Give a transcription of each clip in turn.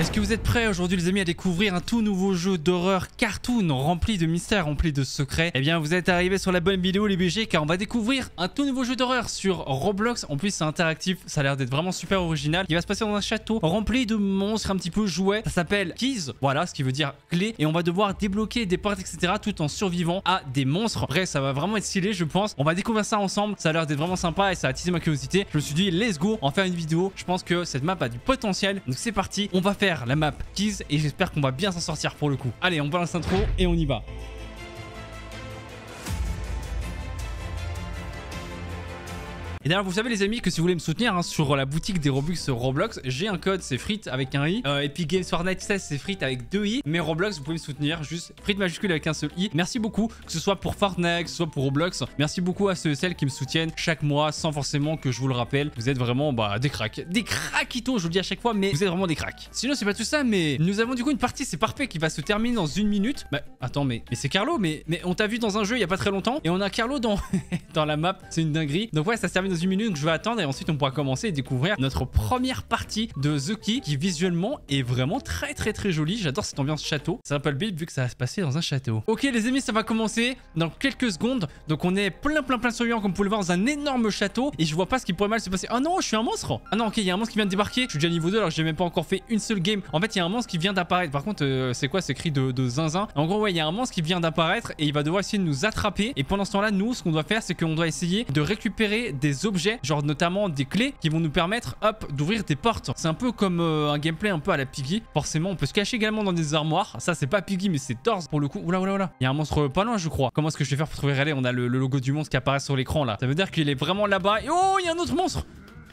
Est-ce que vous êtes prêts aujourd'hui les amis à découvrir un tout nouveau jeu d'horreur cartoon rempli de mystères, rempli de secrets Eh bien vous êtes arrivés sur la bonne vidéo les BG car on va découvrir un tout nouveau jeu d'horreur sur Roblox. En plus c'est interactif, ça a l'air d'être vraiment super original. Il va se passer dans un château rempli de monstres un petit peu jouets. Ça s'appelle Keys, voilà ce qui veut dire clé. Et on va devoir débloquer des portes etc tout en survivant à des monstres. Bref ça va vraiment être stylé je pense. On va découvrir ça ensemble, ça a l'air d'être vraiment sympa et ça a attisé ma curiosité. Je me suis dit let's go en faire une vidéo. Je pense que cette map a du potentiel. Donc c'est parti, on va faire la map Keys et j'espère qu'on va bien s'en sortir pour le coup. Allez, on balance l'intro et on y va. Et d'ailleurs, vous savez les amis que si vous voulez me soutenir hein, sur la boutique des Robux Roblox, j'ai un code, c'est frites avec un i. Euh, et puis Games Fortnite 16, c'est frites avec deux i. Mais Roblox, vous pouvez me soutenir juste frites majuscule avec un seul i. Merci beaucoup, que ce soit pour Fortnite, que ce soit pour Roblox. Merci beaucoup à ceux et celles qui me soutiennent chaque mois sans forcément que je vous le rappelle. Vous êtes vraiment bah, des cracks. Des craquitos je vous le dis à chaque fois, mais vous êtes vraiment des cracks. Sinon, c'est pas tout ça, mais nous avons du coup une partie, c'est parfait, qui va se terminer dans une minute. Bah, mais attends, mais, c'est Carlo, mais, on t'a vu dans un jeu il y a pas très longtemps et on a Carlo dans, dans la map. C'est une dinguerie. Donc ouais, ça se dans une minute, donc je vais attendre et ensuite on pourra commencer et découvrir notre première partie de The Key qui visuellement est vraiment très très très jolie. J'adore cette ambiance château. Ça un peu le build vu que ça va se passer dans un château. Ok les amis, ça va commencer dans quelques secondes. Donc on est plein plein plein souriant comme vous pouvez le voir dans un énorme château et je vois pas ce qui pourrait mal se passer. Oh non, je suis un monstre Ah non, ok, il y a un monstre qui vient de débarquer. Je suis déjà niveau 2 alors que j'ai même pas encore fait une seule game. En fait, il y a un monstre qui vient d'apparaître. Par contre, euh, c'est quoi ce cri de, de zinzin En gros, ouais, il y a un monstre qui vient d'apparaître et il va devoir essayer de nous attraper. Et pendant ce temps-là, nous, ce qu'on doit faire, c'est qu'on doit essayer de récupérer des objets, genre notamment des clés qui vont nous permettre, hop, d'ouvrir des portes. C'est un peu comme euh, un gameplay un peu à la Piggy. Forcément, on peut se cacher également dans des armoires. Ça, c'est pas Piggy, mais c'est Thorse pour le coup. Oula, oula, oula. Il y a un monstre pas loin, je crois. Comment est-ce que je vais faire pour trouver Allez On a le, logo du monstre qui apparaît sur l'écran là. Ça veut dire qu'il est vraiment là-bas. oh, il y a un autre monstre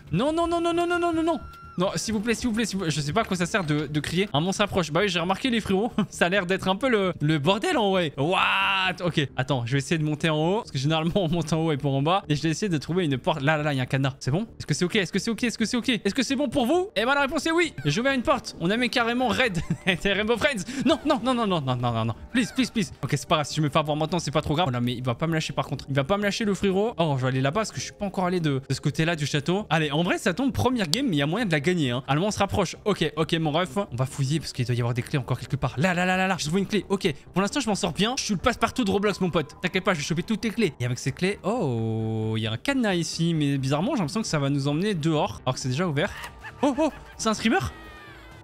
non, non, non, non, non, non, non, non, non non, s'il vous plaît, s'il vous plaît, Je sais pas à quoi ça sert de, de crier. Un monstre s'approche. Bah oui, j'ai remarqué les frérots. ça a l'air d'être un peu le, le bordel en vrai. What Ok, attends, je vais essayer de monter en haut. Parce que généralement, on monte en haut et pour en bas. Et je vais essayer de trouver une porte. Là, là, là, il y a un cadenas. C'est bon Est-ce que c'est ok Est-ce que c'est ok Est-ce que c'est ok Est-ce que c'est bon pour vous Eh ben, la réponse est oui. Je vais une porte. On a mis carrément Red. T'es Rainbow Friends. Non, non, non, non, non, non, non, non, non. Please, please, please. Ok, c'est pas grave. Si je me fais avoir maintenant, c'est pas trop grave. Oh mais il va pas me lâcher par contre. Il va pas me lâcher le frérot. Oh, je vais aller là-bas parce que je suis pas encore allé de, de ce côté-là du château. Allez, en vrai, ça tombe première game, mais il a moyen de la gagner. Hein. Allemand se rapproche. Ok, ok, mon ref. On va fouiller parce qu'il doit y avoir des clés encore quelque part. Là, là, là, là, là. je vois une clé. Ok, pour l'instant, je m'en sors bien. Je suis le passe-partout de Roblox, mon pote. T'inquiète pas, je vais choper toutes tes clés. Et avec ces clés, oh, il y a un cadenas ici. Mais bizarrement, j'ai l'impression que ça va nous emmener dehors alors que c'est déjà ouvert. Oh, oh, c'est un streamer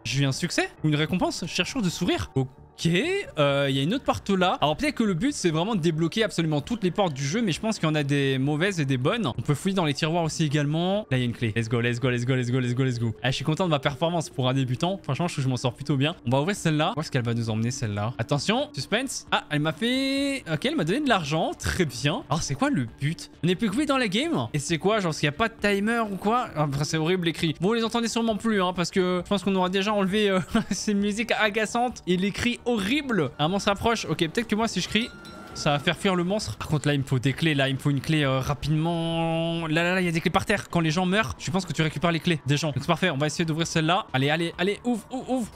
j'ai eu un succès Ou une récompense Chercheur de sourire Ok, euh, il y a une autre porte là. Alors peut-être que le but c'est vraiment de débloquer absolument toutes les portes du jeu, mais je pense qu'il y en a des mauvaises et des bonnes. On peut fouiller dans les tiroirs aussi également. Là il y a une clé. Let's go, let's go, let's go, let's go, let's go, let's go. Ah, je suis content de ma performance pour un débutant. Franchement, je m'en sors plutôt bien. On va ouvrir celle-là. Où est-ce qu'elle va nous emmener celle-là Attention, suspense. Ah, elle m'a fait... Ok, elle m'a donné de l'argent. Très bien. Alors c'est quoi le but On n'est plus que dans la game Et c'est quoi Genre s'il n'y a pas de timer ou quoi ah, C'est horrible l'écrit. Bon, vous les entendez sûrement plus, hein, parce que je pense qu'on aura déjà enlevé euh, ces musiques agaçantes et l'écrit horrible. Un monstre approche. Ok, peut-être que moi, si je crie, ça va faire fuir le monstre. Par contre, là, il me faut des clés. Là, il me faut une clé euh, rapidement. Là, là, là, il y a des clés par terre. Quand les gens meurent, je pense que tu récupères les clés des gens. Donc, c'est parfait. On va essayer d'ouvrir celle-là. Allez, allez, allez, ouvre, ouvre, ouvre.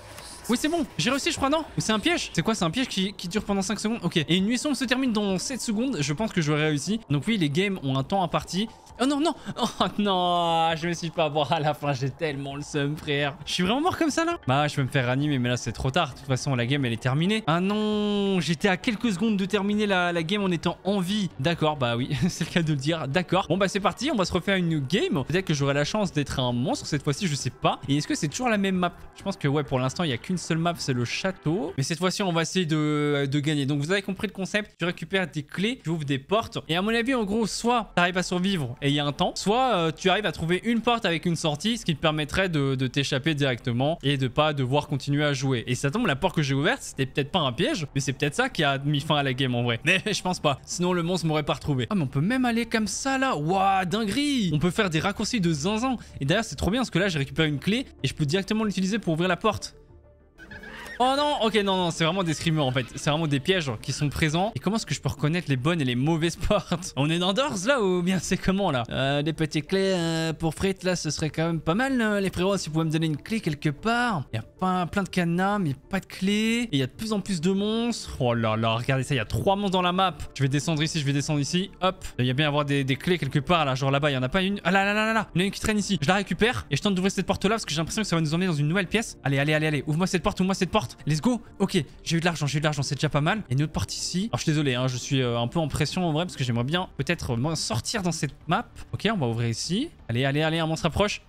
Oui, c'est bon. J'ai réussi, je crois, non c'est un piège C'est quoi C'est un piège qui, dure pendant 5 secondes Ok. Et une nuit se termine dans 7 secondes. Je pense que j'aurais réussi. Donc, oui, les games ont un temps à imparti. Oh non, non Oh non Je me suis pas mort à la fin, j'ai tellement le seum, frère. Je suis vraiment mort comme ça, là Bah, je peux me faire ranimer, mais là, c'est trop tard. De toute façon, la game, elle est terminée. Ah non J'étais à quelques secondes de terminer la, game en étant en vie. D'accord, bah oui, c'est le cas de le dire. D'accord. Bon, bah, c'est parti, on va se refaire une game. Peut-être que j'aurai la chance d'être un monstre cette fois-ci, je sais pas. Et est-ce que c'est toujours la même map Je pense que, ouais, pour l'instant, il n'y a qu'une seule map, c'est le château. Mais cette fois-ci, on va essayer de, de gagner. Donc, vous avez compris le concept. Tu récupères des clés, tu ouvres des portes. Et à mon avis, en gros, soit t'arrives à survivre il y a un temps. Soit euh, tu arrives à trouver une porte avec une sortie, ce qui te permettrait de, t'échapper directement et de pas devoir continuer à jouer. Et ça tombe, la porte que j'ai ouverte, c'était peut-être pas un piège, mais c'est peut-être ça qui a mis fin à la game en vrai. Mais je pense pas. Sinon, le monstre m'aurait pas retrouvé. Ah, mais on peut même aller comme ça là. Waouh, dinguerie On peut faire des raccourcis de zinzin. Et d'ailleurs, c'est trop bien parce que là, j'ai récupéré une clé et je peux directement l'utiliser pour ouvrir la porte. Oh non, ok, non, non, c'est vraiment des screamers en fait. C'est vraiment des pièges qui sont présents. Et comment est-ce que je peux reconnaître les bonnes et les mauvaises portes On est dans Doors là ou bien c'est comment là euh, Des petites clés euh, pour frites là, ce serait quand même pas mal hein, les frérots. Si vous pouvez me donner une clé quelque part. Il y a pas, plein de cadenas, mais pas de clés Et il y a de plus en plus de monstres. Oh là là, regardez ça, il y a trois monstres dans la map. Je vais descendre ici, je vais descendre ici. Hop, il y a bien avoir des, clés quelque part là. Genre là-bas, il y en a pas une. Ah là là là là là, il y en a une qui traîne ici. Je la récupère et je tente d'ouvrir cette porte là parce que j'ai l'impression que ça va nous emmener dans une nouvelle pièce. Allez, allez, allez, allez, ouvre-moi cette porte, ouvre-moi cette porte. Let's go. Ok, j'ai eu de l'argent, j'ai eu de l'argent, c'est déjà pas mal. Il y a une autre porte ici. Alors je suis désolé, hein, je suis euh, un peu en pression en vrai parce que j'aimerais bien peut-être euh, sortir dans cette map. Ok, on va ouvrir ici. Allez, allez, allez, on approche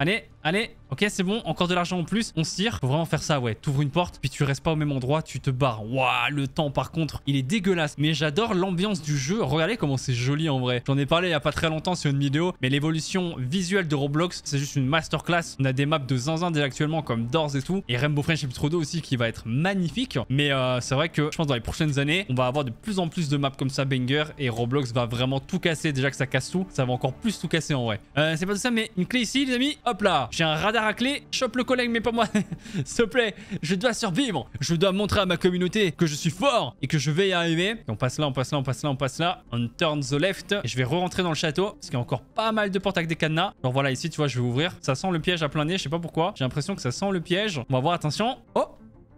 Allez, Allez, ok, c'est bon, encore de l'argent en plus. On se tire. Faut vraiment faire ça, ouais. T'ouvres une porte, puis tu restes pas au même endroit, tu te barres. Waouh, le temps, par contre, il est dégueulasse. Mais j'adore l'ambiance du jeu. Regardez comment c'est joli en vrai. J'en ai parlé il y a pas très longtemps sur une vidéo, mais l'évolution visuelle de Roblox, c'est juste une masterclass. On a des maps de zinzin dès actuellement, comme Doors et tout. Et Rainbow Friendship 2 aussi, qui va être magnifique. Mais euh, c'est vrai que je pense dans les prochaines années, on va avoir de plus en plus de maps comme ça, banger. Et Roblox va vraiment tout casser. Déjà que ça casse tout, ça va encore plus tout casser en vrai. Euh, c'est pas tout ça, mais une clé ici, les amis. Hop là j'ai un radar à clé, chope le collègue mais pas moi. S'il te plaît, je dois survivre. Je dois montrer à ma communauté que je suis fort et que je vais y arriver. on passe là, on passe là, on passe là, on passe là. On turn the left. je vais re-rentrer dans le château parce qu'il y a encore pas mal de portes avec des cadenas. Alors voilà, ici, tu vois, je vais ouvrir. Ça sent le piège à plein nez, je sais pas pourquoi. J'ai l'impression que ça sent le piège. On va voir, attention. Oh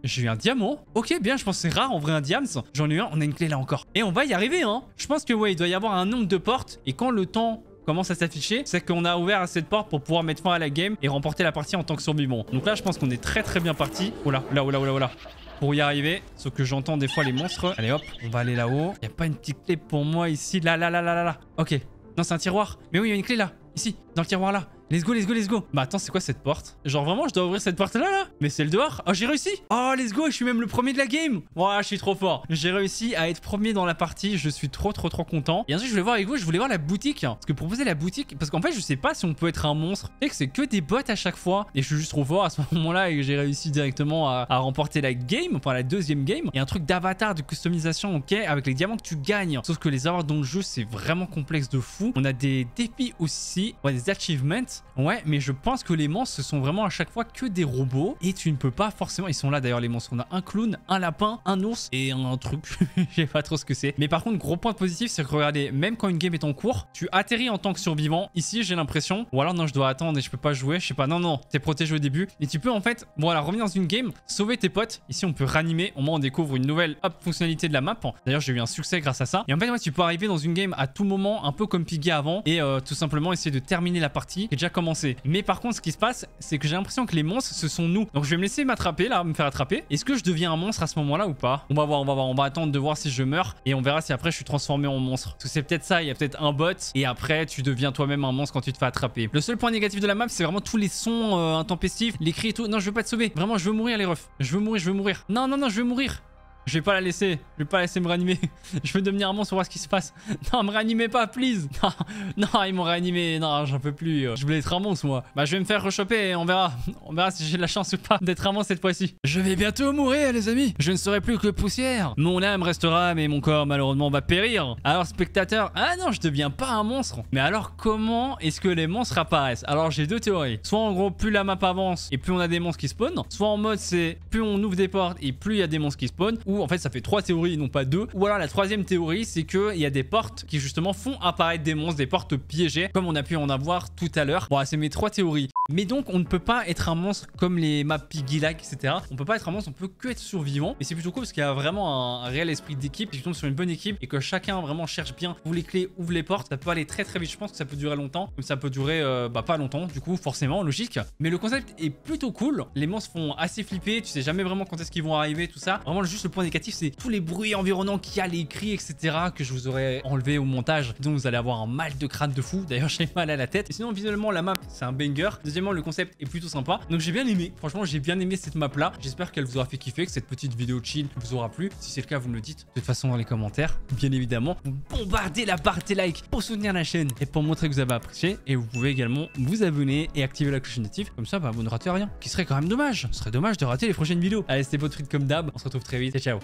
j'ai eu un diamant. Ok, bien, je pense que c'est rare en vrai un diamant. J'en ai eu un, on a une clé là encore. Et on va y arriver, hein. Je pense que ouais, il doit y avoir un nombre de portes. Et quand le temps commence à s'afficher, c'est qu'on a ouvert assez de portes pour pouvoir mettre fin à la game et remporter la partie en tant que survivant. Donc là, je pense qu'on est très très bien parti. Oula, là, là, oula, là, là, pour y arriver. Sauf que j'entends des fois les monstres. Allez hop, on va aller là-haut. Y a pas une petite clé pour moi ici Là, là, là, là, là, là. Ok. Non, c'est un tiroir. Mais oui, il y a une clé là. Ici, dans le tiroir là. Let's go, let's go, let's go. Bah attends, c'est quoi cette porte Genre vraiment, je dois ouvrir cette porte-là, là Mais c'est le dehors Oh, j'ai réussi Oh, let's go, je suis même le premier de la game Ouah, je suis trop fort J'ai réussi à être premier dans la partie, je suis trop, trop, trop content. Et ensuite, je voulais voir avec vous, je voulais voir la boutique. Parce que proposer la boutique, parce qu'en fait, je sais pas si on peut être un monstre. Et que c'est que des bots à chaque fois. Et je suis juste trop fort à ce moment-là et j'ai réussi directement à, remporter la game, enfin la deuxième game. Et un truc d'avatar, de customisation, ok Avec les diamants que tu gagnes. Sauf que les avoir dans le jeu, c'est vraiment complexe de fou. On a des défis aussi, ouais des achievements. Ouais, mais je pense que les monstres, ce sont vraiment à chaque fois que des robots. Et tu ne peux pas forcément... Ils sont là d'ailleurs les monstres. On a un clown, un lapin, un ours et un truc. Je sais pas trop ce que c'est. Mais par contre, gros point positif, c'est que regardez, même quand une game est en cours, tu atterris en tant que survivant. Ici, j'ai l'impression... Ou alors non, je dois attendre et je peux pas jouer. Je sais pas. Non, non, t'es protégé au début. Et tu peux en fait, voilà, revenir dans une game, sauver tes potes. Ici, on peut ranimer. Au moins, on découvre une nouvelle fonctionnalité de la map. D'ailleurs, j'ai eu un succès grâce à ça. Et en fait, ouais, tu peux arriver dans une game à tout moment, un peu comme Piggy avant. Et euh, tout simplement essayer de terminer la partie. Et déjà commencé. Mais par contre, ce qui se passe, c'est que j'ai l'impression que les monstres, ce sont nous. Donc je vais me laisser m'attraper là, me faire attraper. Est-ce que je deviens un monstre à ce moment-là ou pas On va voir, on va voir. On va attendre de voir si je meurs et on verra si après je suis transformé en monstre. Parce c'est peut-être ça, il y a peut-être un bot et après tu deviens toi-même un monstre quand tu te fais attraper. Le seul point négatif de la map, c'est vraiment tous les sons euh, intempestifs, les cris et tout. Non, je veux pas te sauver. Vraiment, je veux mourir les refs. Je veux mourir, je veux mourir. Non, non, non, je veux mourir. Je vais pas la laisser. Je vais pas laisser me réanimer. je veux devenir un monstre pour voir ce qui se passe. Non, me réanimez pas, please. Non, ils m'ont réanimé. Non, j'en peux plus. Je voulais être un monstre, moi. Bah, je vais me faire rechoper et on verra. On verra si j'ai de la chance ou pas d'être un monstre cette fois-ci. Je vais bientôt mourir, les amis. Je ne serai plus que poussière. Mon âme restera, mais mon corps, malheureusement, va périr. Alors, spectateur, ah non, je deviens pas un monstre. Mais alors, comment est-ce que les monstres apparaissent Alors, j'ai deux théories. Soit, en gros, plus la map avance et plus on a des monstres qui spawnent. Soit, en mode, c'est plus on ouvre des portes et plus il y a des monstres qui spawnent ou en fait ça fait trois théories et non pas deux. Ou alors la troisième théorie, c'est qu'il y a des portes qui justement font apparaître des monstres, des portes piégées, comme on a pu en avoir tout à l'heure. Bon, c'est mes trois théories. Mais donc, on ne peut pas être un monstre comme les maps Piggy-Lag, etc. On peut pas être un monstre, on peut que être survivant. Et c'est plutôt cool parce qu'il y a vraiment un, réel esprit d'équipe. Si tu tombes sur une bonne équipe et que chacun vraiment cherche bien, où les clés, ouvre les portes, ça peut aller très très vite. Je pense que ça peut durer longtemps, comme ça peut durer euh, bah, pas longtemps, du coup, forcément, logique. Mais le concept est plutôt cool. Les monstres font assez flipper, tu sais jamais vraiment quand est-ce qu'ils vont arriver, tout ça. Vraiment, juste le point négatif, c'est tous les bruits environnants qu'il y a, les cris, etc. que je vous aurais enlevé au montage. Donc, vous allez avoir un mal de crâne de fou. D'ailleurs, j'ai mal à la tête. sinon, visuellement, la map, c'est un banger le concept est plutôt sympa. Donc j'ai bien aimé. Franchement, j'ai bien aimé cette map là. J'espère qu'elle vous aura fait kiffer, que cette petite vidéo chill vous aura plu. Si c'est le cas, vous me le dites de toute façon dans les commentaires. Bien évidemment, vous bombardez la barre des likes pour soutenir la chaîne et pour montrer que vous avez apprécié. Et vous pouvez également vous abonner et activer la cloche native, Comme ça, bah, vous ne ratez rien. Qui serait quand même dommage. Ce serait dommage de rater les prochaines vidéos. Allez, c'était votre truc comme d'hab. On se retrouve très vite et ciao.